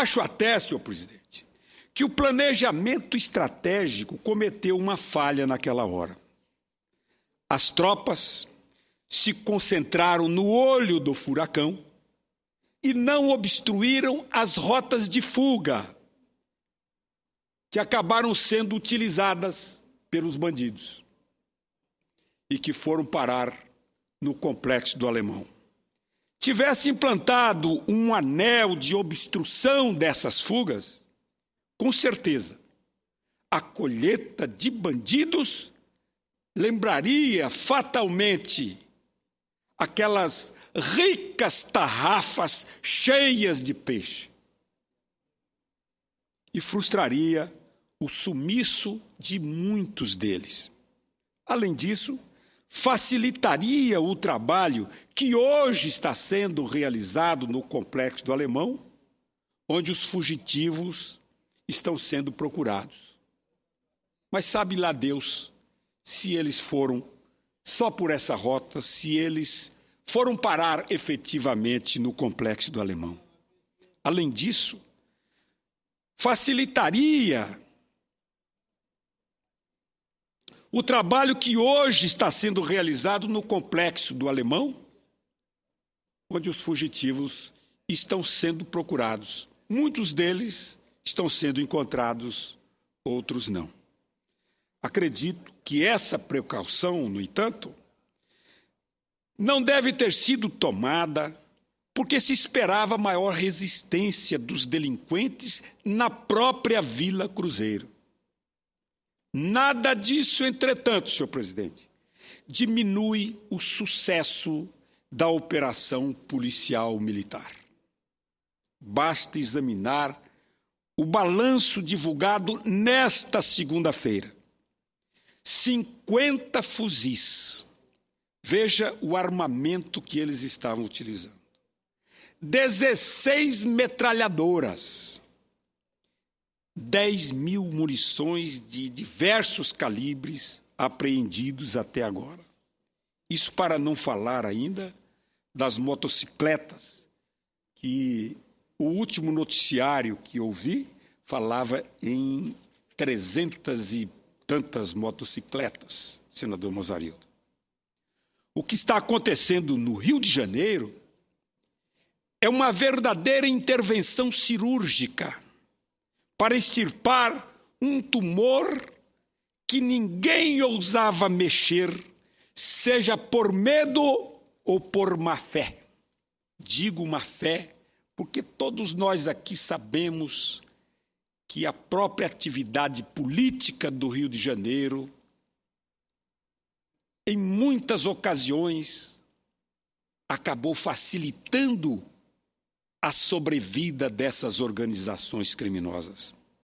Acho até, senhor presidente, que o planejamento estratégico cometeu uma falha naquela hora. As tropas se concentraram no olho do furacão e não obstruíram as rotas de fuga que acabaram sendo utilizadas pelos bandidos e que foram parar no complexo do Alemão tivesse implantado um anel de obstrução dessas fugas, com certeza a colheita de bandidos lembraria fatalmente aquelas ricas tarrafas cheias de peixe e frustraria o sumiço de muitos deles. Além disso, facilitaria o trabalho que hoje está sendo realizado no complexo do Alemão, onde os fugitivos estão sendo procurados. Mas sabe lá Deus se eles foram só por essa rota, se eles foram parar efetivamente no complexo do Alemão. Além disso, facilitaria o trabalho que hoje está sendo realizado no complexo do Alemão, onde os fugitivos estão sendo procurados. Muitos deles estão sendo encontrados, outros não. Acredito que essa precaução, no entanto, não deve ter sido tomada porque se esperava maior resistência dos delinquentes na própria Vila Cruzeiro. Nada disso, entretanto, senhor presidente, diminui o sucesso da operação policial militar. Basta examinar o balanço divulgado nesta segunda-feira. 50 fuzis. Veja o armamento que eles estavam utilizando. 16 metralhadoras. 10 mil munições de diversos calibres apreendidos até agora. Isso para não falar ainda das motocicletas, que o último noticiário que ouvi falava em 300 e tantas motocicletas, senador Mozarildo. O que está acontecendo no Rio de Janeiro é uma verdadeira intervenção cirúrgica para extirpar um tumor que ninguém ousava mexer, seja por medo ou por má fé. Digo má fé porque todos nós aqui sabemos que a própria atividade política do Rio de Janeiro, em muitas ocasiões, acabou facilitando a sobrevida dessas organizações criminosas.